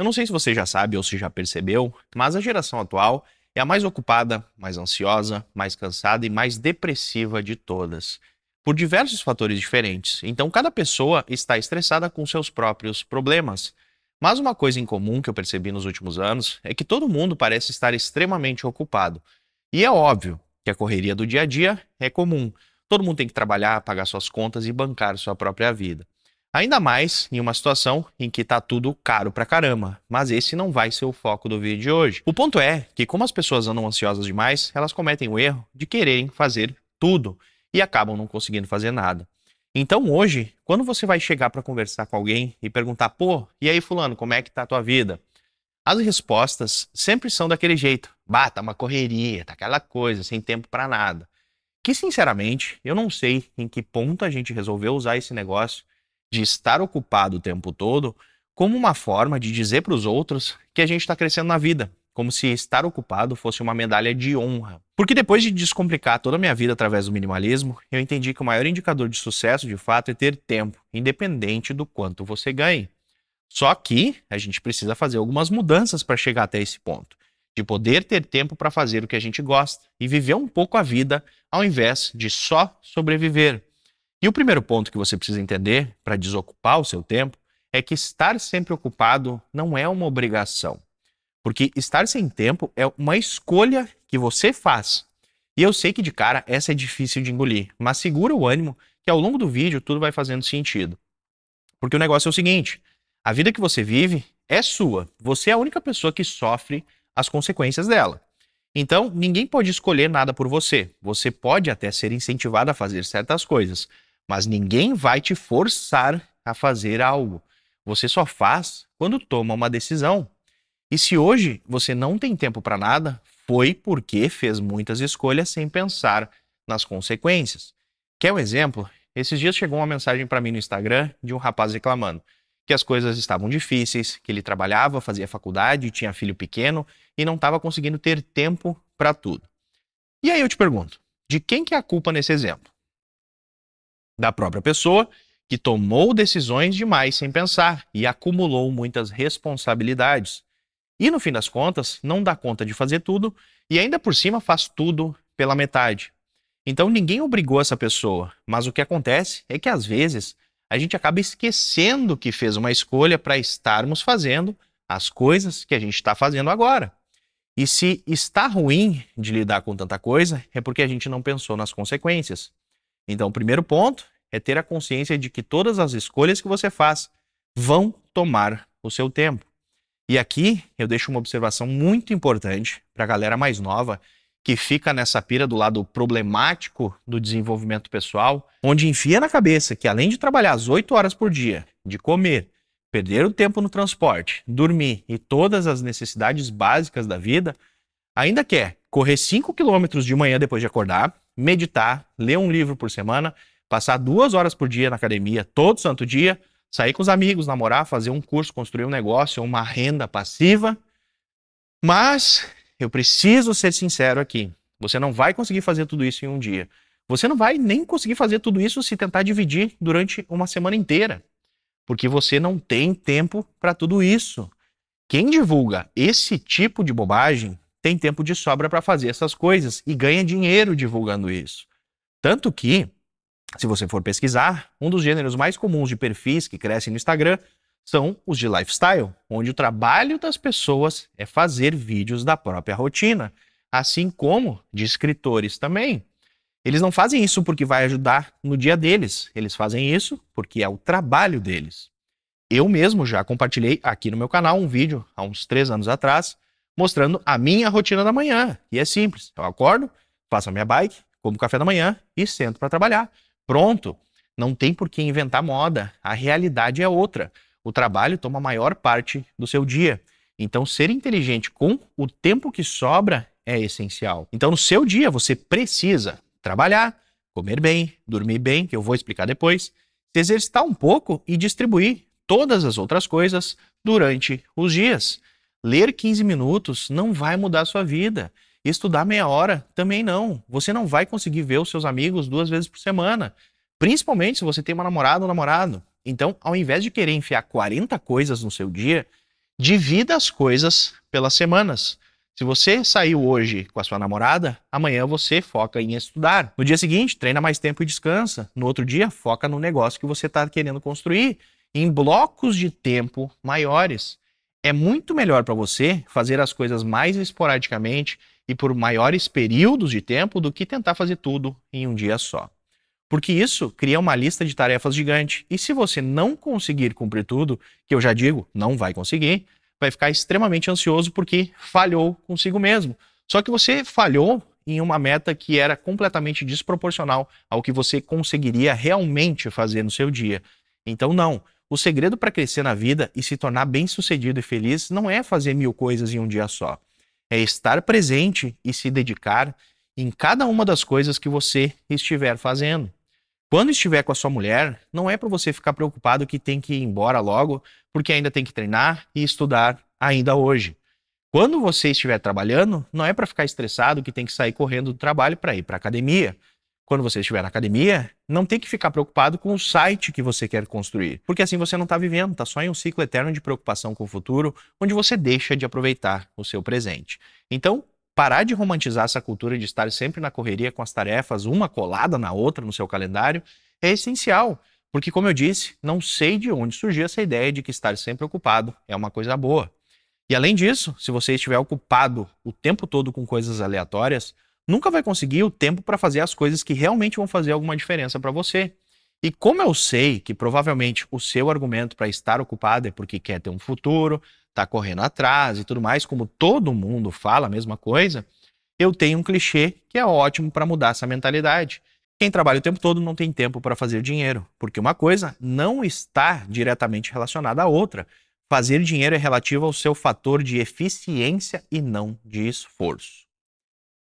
Eu não sei se você já sabe ou se já percebeu, mas a geração atual é a mais ocupada, mais ansiosa, mais cansada e mais depressiva de todas, por diversos fatores diferentes. Então, cada pessoa está estressada com seus próprios problemas. Mas uma coisa em comum que eu percebi nos últimos anos é que todo mundo parece estar extremamente ocupado. E é óbvio que a correria do dia a dia é comum. Todo mundo tem que trabalhar, pagar suas contas e bancar sua própria vida. Ainda mais em uma situação em que tá tudo caro pra caramba, mas esse não vai ser o foco do vídeo de hoje. O ponto é que como as pessoas andam ansiosas demais, elas cometem o erro de quererem fazer tudo e acabam não conseguindo fazer nada. Então hoje, quando você vai chegar para conversar com alguém e perguntar: "Pô, e aí fulano, como é que tá a tua vida?" As respostas sempre são daquele jeito: "Bah, tá uma correria, tá aquela coisa, sem tempo para nada". Que sinceramente, eu não sei em que ponto a gente resolveu usar esse negócio de estar ocupado o tempo todo como uma forma de dizer para os outros que a gente está crescendo na vida, como se estar ocupado fosse uma medalha de honra. Porque depois de descomplicar toda a minha vida através do minimalismo, eu entendi que o maior indicador de sucesso, de fato, é ter tempo, independente do quanto você ganhe. Só que a gente precisa fazer algumas mudanças para chegar até esse ponto, de poder ter tempo para fazer o que a gente gosta e viver um pouco a vida ao invés de só sobreviver. E o primeiro ponto que você precisa entender para desocupar o seu tempo é que estar sempre ocupado não é uma obrigação. Porque estar sem tempo é uma escolha que você faz. E eu sei que de cara essa é difícil de engolir, mas segura o ânimo que ao longo do vídeo tudo vai fazendo sentido. Porque o negócio é o seguinte: a vida que você vive é sua. Você é a única pessoa que sofre as consequências dela. Então, ninguém pode escolher nada por você. Você pode até ser incentivado a fazer certas coisas, mas ninguém vai te forçar a fazer algo. Você só faz quando toma uma decisão. E se hoje você não tem tempo para nada, foi porque fez muitas escolhas sem pensar nas consequências. Quer um exemplo? Esses dias chegou uma mensagem para mim no Instagram de um rapaz reclamando que as coisas estavam difíceis, que ele trabalhava, fazia faculdade, tinha filho pequeno e não estava conseguindo ter tempo para tudo. E aí eu te pergunto, de quem que é a culpa nesse exemplo? da própria pessoa que tomou decisões demais sem pensar e acumulou muitas responsabilidades. E no fim das contas, não dá conta de fazer tudo e ainda por cima faz tudo pela metade. Então ninguém obrigou essa pessoa, mas o que acontece é que às vezes a gente acaba esquecendo que fez uma escolha para estarmos fazendo as coisas que a gente está fazendo agora. E se está ruim de lidar com tanta coisa, é porque a gente não pensou nas consequências. Então, o primeiro ponto é ter a consciência de que todas as escolhas que você faz vão tomar o seu tempo. E aqui eu deixo uma observação muito importante para a galera mais nova que fica nessa pira do lado problemático do desenvolvimento pessoal, onde enfia na cabeça que além de trabalhar as 8 horas por dia, de comer, perder o tempo no transporte, dormir e todas as necessidades básicas da vida, ainda quer correr 5 quilômetros de manhã depois de acordar, meditar, ler um livro por semana, passar duas horas por dia na academia, todo santo dia, sair com os amigos, namorar, fazer um curso, construir um negócio, uma renda passiva. Mas eu preciso ser sincero aqui. Você não vai conseguir fazer tudo isso em um dia. Você não vai nem conseguir fazer tudo isso se tentar dividir durante uma semana inteira, porque você não tem tempo para tudo isso. Quem divulga esse tipo de bobagem tem tempo de sobra para fazer essas coisas e ganha dinheiro divulgando isso. Tanto que, se você for pesquisar, um dos gêneros mais comuns de perfis que crescem no Instagram são os de lifestyle, onde o trabalho das pessoas é fazer vídeos da própria rotina, assim como de escritores também. Eles não fazem isso porque vai ajudar no dia deles, eles fazem isso porque é o trabalho deles. Eu mesmo já compartilhei aqui no meu canal um vídeo há uns três anos atrás mostrando a minha rotina da manhã. E é simples. Eu acordo, faço a minha bike, como café da manhã e sento para trabalhar. Pronto. Não tem por que inventar moda. A realidade é outra. O trabalho toma a maior parte do seu dia. Então, ser inteligente com o tempo que sobra é essencial. Então, no seu dia, você precisa trabalhar, comer bem, dormir bem, que eu vou explicar depois, se exercitar um pouco e distribuir todas as outras coisas durante os dias. Ler 15 minutos não vai mudar a sua vida. Estudar meia hora também não. Você não vai conseguir ver os seus amigos duas vezes por semana, principalmente se você tem uma namorada ou um namorado. Então, ao invés de querer enfiar 40 coisas no seu dia, divida as coisas pelas semanas. Se você saiu hoje com a sua namorada, amanhã você foca em estudar. No dia seguinte, treina mais tempo e descansa. No outro dia, foca no negócio que você está querendo construir, em blocos de tempo maiores é muito melhor para você fazer as coisas mais esporadicamente e por maiores períodos de tempo do que tentar fazer tudo em um dia só. Porque isso cria uma lista de tarefas gigante e se você não conseguir cumprir tudo, que eu já digo, não vai conseguir, vai ficar extremamente ansioso porque falhou consigo mesmo. Só que você falhou em uma meta que era completamente desproporcional ao que você conseguiria realmente fazer no seu dia. Então, não. O segredo para crescer na vida e se tornar bem-sucedido e feliz não é fazer mil coisas em um dia só. É estar presente e se dedicar em cada uma das coisas que você estiver fazendo. Quando estiver com a sua mulher, não é para você ficar preocupado que tem que ir embora logo, porque ainda tem que treinar e estudar ainda hoje. Quando você estiver trabalhando, não é para ficar estressado que tem que sair correndo do trabalho para ir para academia, quando você estiver na academia, não tem que ficar preocupado com o site que você quer construir, porque assim você não está vivendo, está só em um ciclo eterno de preocupação com o futuro, onde você deixa de aproveitar o seu presente. Então, parar de romantizar essa cultura de estar sempre na correria com as tarefas, uma colada na outra no seu calendário, é essencial. Porque, como eu disse, não sei de onde surgiu essa ideia de que estar sempre ocupado é uma coisa boa. E além disso, se você estiver ocupado o tempo todo com coisas aleatórias, nunca vai conseguir o tempo para fazer as coisas que realmente vão fazer alguma diferença para você. E como eu sei que provavelmente o seu argumento para estar ocupado é porque quer ter um futuro, está correndo atrás e tudo mais, como todo mundo fala a mesma coisa, eu tenho um clichê que é ótimo para mudar essa mentalidade. Quem trabalha o tempo todo não tem tempo para fazer dinheiro, porque uma coisa não está diretamente relacionada à outra. Fazer dinheiro é relativo ao seu fator de eficiência e não de esforço.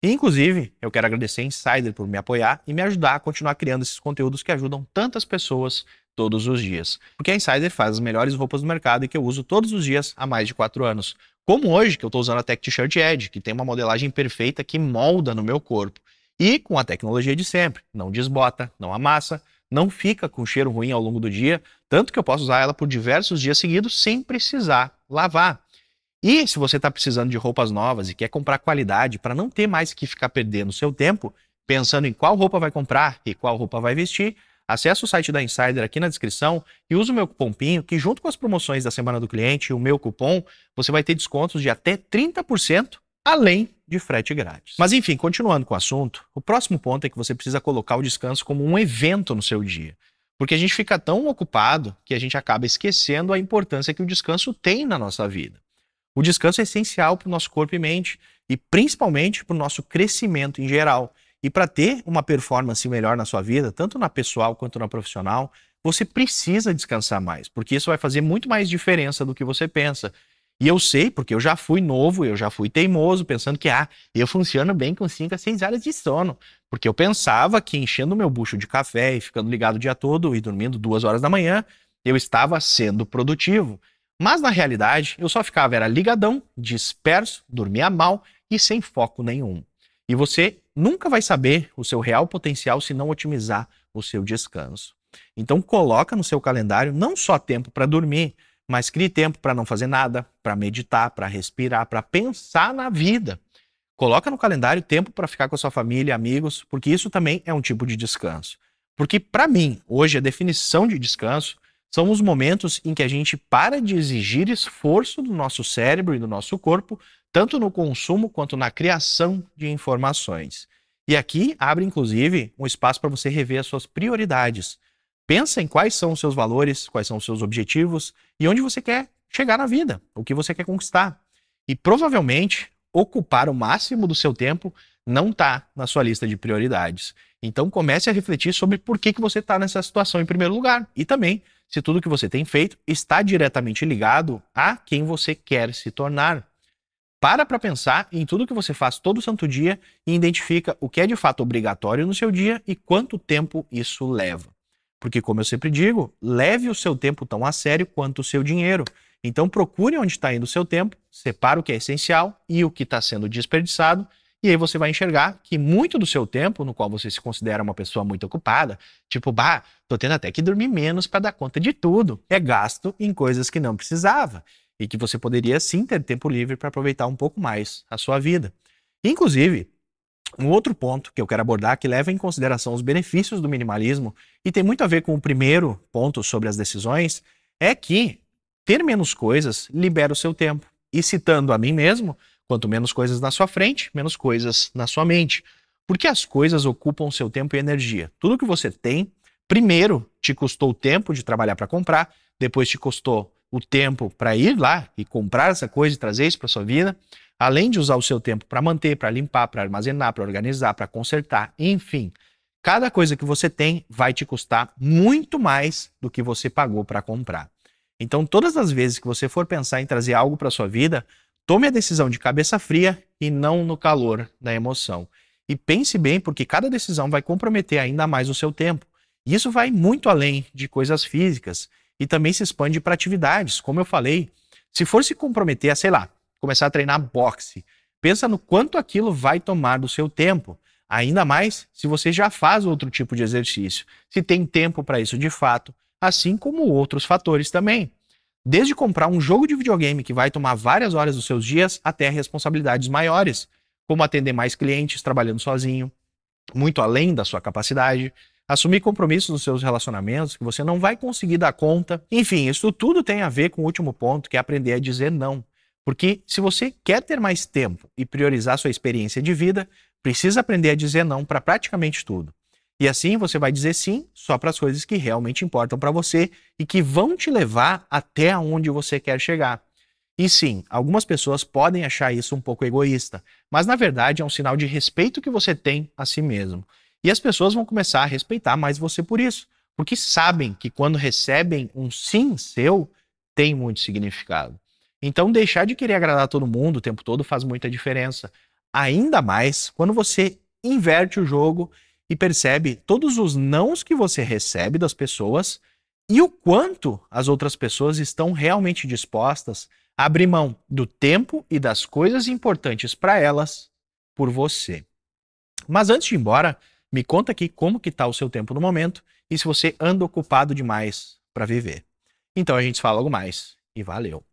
E, inclusive, eu quero agradecer a Insider por me apoiar e me ajudar a continuar criando esses conteúdos que ajudam tantas pessoas todos os dias. Porque a Insider faz as melhores roupas do mercado e que eu uso todos os dias há mais de 4 anos. Como hoje, que eu estou usando a Tech T-Shirt Edge, que tem uma modelagem perfeita que molda no meu corpo. E com a tecnologia de sempre, não desbota, não amassa, não fica com cheiro ruim ao longo do dia, tanto que eu posso usar ela por diversos dias seguidos sem precisar lavar. E se você está precisando de roupas novas e quer comprar qualidade para não ter mais que ficar perdendo seu tempo pensando em qual roupa vai comprar e qual roupa vai vestir, acesse o site da Insider aqui na descrição e use o meu cupom PINHO, que junto com as promoções da Semana do Cliente e o meu cupom, você vai ter descontos de até 30%, além de frete grátis. Mas enfim, continuando com o assunto, o próximo ponto é que você precisa colocar o descanso como um evento no seu dia. Porque a gente fica tão ocupado que a gente acaba esquecendo a importância que o descanso tem na nossa vida. O descanso é essencial para o nosso corpo e mente e principalmente para o nosso crescimento em geral. E para ter uma performance melhor na sua vida, tanto na pessoal quanto na profissional, você precisa descansar mais, porque isso vai fazer muito mais diferença do que você pensa. E eu sei, porque eu já fui novo, eu já fui teimoso, pensando que ah, eu funciono bem com 5 a 6 horas de sono. Porque eu pensava que enchendo meu bucho de café e ficando ligado o dia todo e dormindo duas horas da manhã, eu estava sendo produtivo. Mas na realidade, eu só ficava era ligadão, disperso, dormia mal e sem foco nenhum. E você nunca vai saber o seu real potencial se não otimizar o seu descanso. Então coloca no seu calendário não só tempo para dormir, mas crie tempo para não fazer nada, para meditar, para respirar, para pensar na vida. Coloca no calendário tempo para ficar com a sua família, amigos, porque isso também é um tipo de descanso. Porque para mim, hoje a definição de descanso são os momentos em que a gente para de exigir esforço do nosso cérebro e do nosso corpo, tanto no consumo quanto na criação de informações. E aqui abre, inclusive, um espaço para você rever as suas prioridades. Pensa em quais são os seus valores, quais são os seus objetivos e onde você quer chegar na vida, o que você quer conquistar. E provavelmente ocupar o máximo do seu tempo não está na sua lista de prioridades. Então comece a refletir sobre por que, que você está nessa situação em primeiro lugar e também se tudo que você tem feito está diretamente ligado a quem você quer se tornar. Para para pensar em tudo que você faz todo santo dia e identifica o que é de fato obrigatório no seu dia e quanto tempo isso leva. Porque, como eu sempre digo, leve o seu tempo tão a sério quanto o seu dinheiro. Então procure onde está indo o seu tempo, separe o que é essencial e o que está sendo desperdiçado e aí você vai enxergar que muito do seu tempo, no qual você se considera uma pessoa muito ocupada, tipo, bah, tô tendo até que dormir menos para dar conta de tudo, é gasto em coisas que não precisava e que você poderia sim ter tempo livre para aproveitar um pouco mais a sua vida. Inclusive, um outro ponto que eu quero abordar que leva em consideração os benefícios do minimalismo e tem muito a ver com o primeiro ponto sobre as decisões é que ter menos coisas libera o seu tempo. E citando a mim mesmo, Quanto menos coisas na sua frente, menos coisas na sua mente. Porque as coisas ocupam seu tempo e energia. Tudo que você tem, primeiro te custou o tempo de trabalhar para comprar, depois te custou o tempo para ir lá e comprar essa coisa e trazer isso para sua vida, além de usar o seu tempo para manter, para limpar, para armazenar, para organizar, para consertar, enfim. Cada coisa que você tem vai te custar muito mais do que você pagou para comprar. Então, todas as vezes que você for pensar em trazer algo para sua vida, Tome a decisão de cabeça fria e não no calor da emoção. E pense bem, porque cada decisão vai comprometer ainda mais o seu tempo. E isso vai muito além de coisas físicas e também se expande para atividades. Como eu falei, se for se comprometer a, sei lá, começar a treinar boxe, pensa no quanto aquilo vai tomar do seu tempo. Ainda mais se você já faz outro tipo de exercício, se tem tempo para isso de fato, assim como outros fatores também. Desde comprar um jogo de videogame que vai tomar várias horas dos seus dias até responsabilidades maiores, como atender mais clientes trabalhando sozinho, muito além da sua capacidade, assumir compromissos nos seus relacionamentos que você não vai conseguir dar conta. Enfim, isso tudo tem a ver com o último ponto, que é aprender a dizer não. Porque se você quer ter mais tempo e priorizar sua experiência de vida, precisa aprender a dizer não para praticamente tudo. E assim você vai dizer sim só para as coisas que realmente importam para você e que vão te levar até onde você quer chegar. E sim, algumas pessoas podem achar isso um pouco egoísta, mas na verdade é um sinal de respeito que você tem a si mesmo. E as pessoas vão começar a respeitar mais você por isso, porque sabem que quando recebem um sim seu, tem muito significado. Então, deixar de querer agradar todo mundo o tempo todo faz muita diferença. Ainda mais quando você inverte o jogo e percebe todos os nãos que você recebe das pessoas e o quanto as outras pessoas estão realmente dispostas a abrir mão do tempo e das coisas importantes para elas por você. Mas antes de ir embora, me conta aqui como que está o seu tempo no momento e se você anda ocupado demais para viver. Então a gente fala logo mais e valeu.